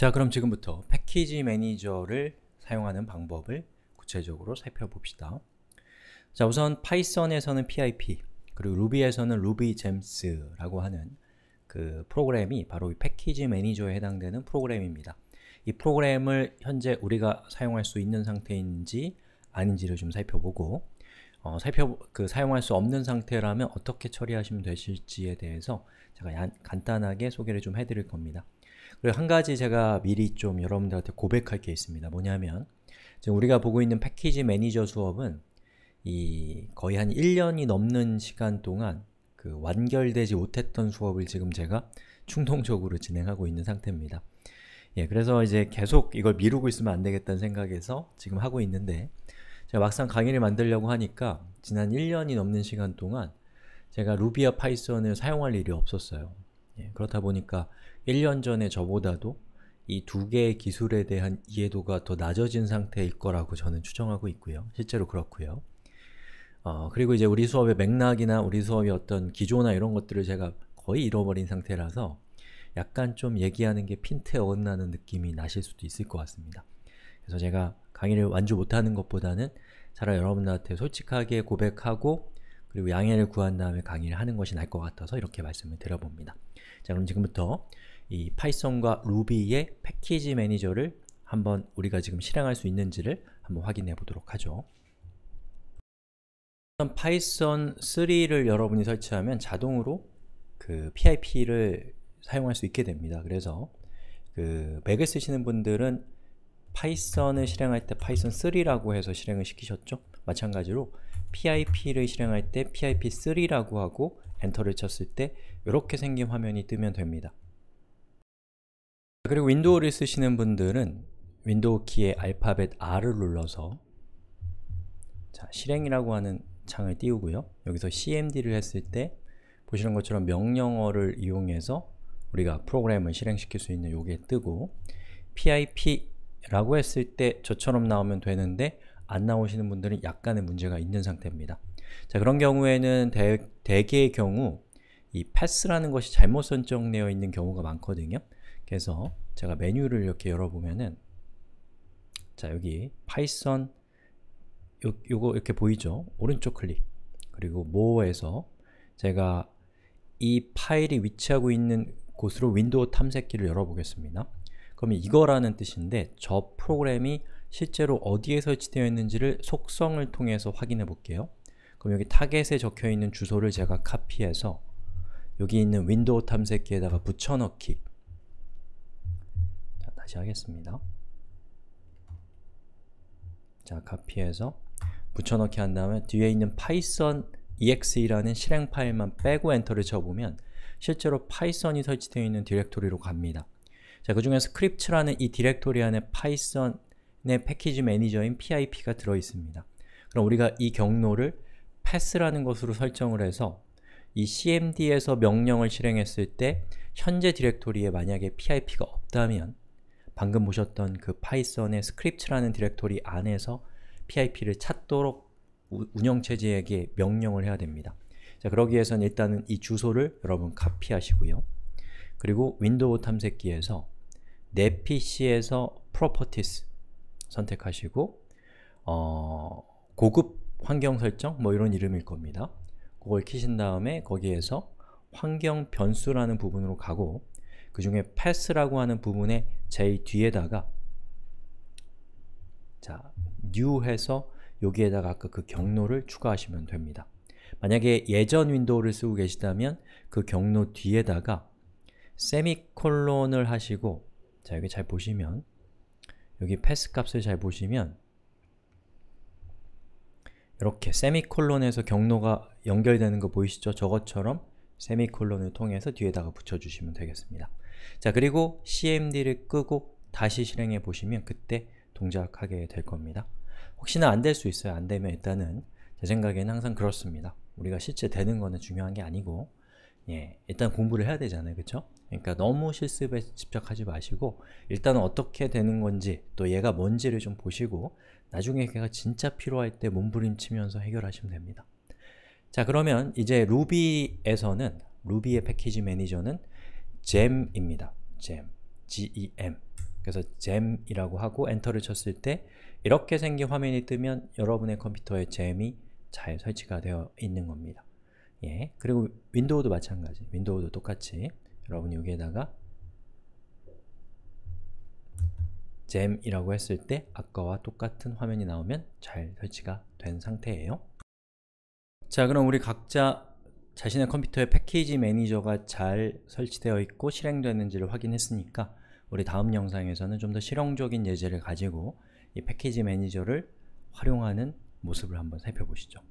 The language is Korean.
자 그럼 지금부터 패키지 매니저를 사용하는 방법을 구체적으로 살펴봅시다 자 우선 파이썬에서는 PIP 그리고 루비에서는 루비잼스라고 하는 그 프로그램이 바로 이 패키지 매니저에 해당되는 프로그램입니다 이 프로그램을 현재 우리가 사용할 수 있는 상태인지 아닌지를 좀 살펴보고 어, 살펴, 그 사용할 수 없는 상태라면 어떻게 처리하시면 되실지에 대해서 제가 간단하게 소개를 좀 해드릴 겁니다. 그리고 한 가지 제가 미리 좀 여러분들한테 고백할 게 있습니다. 뭐냐면 지금 우리가 보고 있는 패키지 매니저 수업은 이 거의 한 1년이 넘는 시간 동안 그 완결되지 못했던 수업을 지금 제가 충동적으로 진행하고 있는 상태입니다. 예, 그래서 이제 계속 이걸 미루고 있으면 안 되겠다는 생각에서 지금 하고 있는데 제가 막상 강의를 만들려고 하니까 지난 1년이 넘는 시간 동안 제가 루비와 파이썬을 사용할 일이 없었어요. 예, 그렇다 보니까 1년 전에 저보다도 이 두 개의 기술에 대한 이해도가 더 낮아진 상태일 거라고 저는 추정하고 있고요. 실제로 그렇고요. 어, 그리고 이제 우리 수업의 맥락이나 우리 수업의 어떤 기조나 이런 것들을 제가 거의 잃어버린 상태라서 약간 좀 얘기하는 게 핀트에 어긋나는 느낌이 나실 수도 있을 것 같습니다. 그래서 제가 강의를 완주 못하는 것보다는 차라리 여러분들한테 솔직하게 고백하고 그리고 양해를 구한 다음에 강의를 하는 것이 나을 것 같아서 이렇게 말씀을 드려봅니다. 자 그럼 지금부터 이 파이썬과 루비의 패키지 매니저를 한번 우리가 지금 실행할 수 있는지를 한번 확인해 보도록 하죠. 파이썬 3를 여러분이 설치하면 자동으로 그 PIP를 사용할 수 있게 됩니다. 그래서 그 맥을 쓰시는 분들은 파이썬을 실행할 때 파이썬3라고 해서 실행을 시키셨죠? 마찬가지로 pip를 실행할 때 pip3라고 하고 엔터를 쳤을 때 이렇게 생긴 화면이 뜨면 됩니다. 그리고 윈도우를 쓰시는 분들은 윈도우 키의 알파벳 R을 눌러서 자, 실행이라고 하는 창을 띄우고요. 여기서 cmd를 했을 때 보시는 것처럼 명령어를 이용해서 우리가 프로그램을 실행시킬 수 있는 요게 뜨고 pip 라고 했을 때 저처럼 나오면 되는데 안 나오시는 분들은 약간의 문제가 있는 상태입니다. 자 그런 경우에는 대, 대개의 경우 이 패스라는 것이 잘못 선정되어 있는 경우가 많거든요. 그래서 제가 메뉴를 이렇게 열어보면은 자 여기 p y 파이썬 요, 요거 이렇게 보이죠? 오른쪽 클릭 그리고 모어에서 제가 이 파일이 위치하고 있는 곳으로 윈도우 탐색기를 열어보겠습니다. 그럼 이거라는 뜻인데 저 프로그램이 실제로 어디에 설치되어 있는지를 속성을 통해서 확인해 볼게요. 그럼 여기 타겟에 적혀 있는 주소를 제가 카피해서 여기 있는 윈도우 탐색기에다가 붙여넣기 자, 다시 하겠습니다. 자, 카피해서 붙여넣기 한 다음에 뒤에 있는 p y t exe라는 실행 파일만 빼고 엔터를 쳐보면 실제로 파이썬이 설치되어 있는 디렉토리로 갑니다. 자, 그 중에서 크립트라는이 디렉토리 안에 파이썬의 패키지 매니저인 pip가 들어있습니다. 그럼 우리가 이 경로를 pass라는 것으로 설정을 해서 이 cmd에서 명령을 실행했을 때 현재 디렉토리에 만약에 pip가 없다면 방금 보셨던 그 파이썬의 스크립트라는 디렉토리 안에서 pip를 찾도록 운영체제에게 명령을 해야 됩니다. 자, 그러기 위해선 일단은 이 주소를 여러분 카피하시고요. 그리고 윈도우 탐색기에서 내 PC에서 Properties 선택하시고 어, 고급 환경 설정 뭐 이런 이름일 겁니다. 그걸 키신 다음에 거기에서 환경 변수라는 부분으로 가고 그 중에 pass라고 하는 부분의 제일 뒤에다가 자, new 해서 여기에다가 아까 그 경로를 추가하시면 됩니다. 만약에 예전 윈도우를 쓰고 계시다면 그 경로 뒤에다가 세미콜론을 하시고 자 여기 잘 보시면 여기 패스 값을 잘 보시면 이렇게 세미콜론에서 경로가 연결되는 거 보이시죠? 저것처럼 세미콜론을 통해서 뒤에다가 붙여주시면 되겠습니다. 자 그리고 cmd를 끄고 다시 실행해 보시면 그때 동작하게 될 겁니다. 혹시나 안 될 수 있어요. 안 되면 일단은 제 생각에는 항상 그렇습니다. 우리가 실제 되는 거는 중요한 게 아니고 예, 일단 공부를 해야 되잖아요. 그쵸? 그러니까 너무 실습에 집착하지 마시고 일단 어떻게 되는 건지 또 얘가 뭔지를 좀 보시고 나중에 걔가 진짜 필요할 때 몸부림치면서 해결하시면 됩니다. 자 그러면 이제 루비에서는 루비의 패키지 매니저는 gem입니다. gem, gem 그래서 gem이라고 하고 엔터를 쳤을 때 이렇게 생긴 화면이 뜨면 여러분의 컴퓨터에 잼이 잘 설치가 되어 있는 겁니다. 예, 그리고 윈도우도 마찬가지, 윈도우도 똑같이 여러분 여기에다가 gem이라고 했을 때 아까와 똑같은 화면이 나오면 잘 설치가 된 상태예요. 자 그럼 우리 각자 자신의 컴퓨터에 패키지 매니저가 잘 설치되어 있고 실행되는지를 확인했으니까 우리 다음 영상에서는 좀 더 실용적인 예제를 가지고 이 패키지 매니저를 활용하는 모습을 한번 살펴보시죠.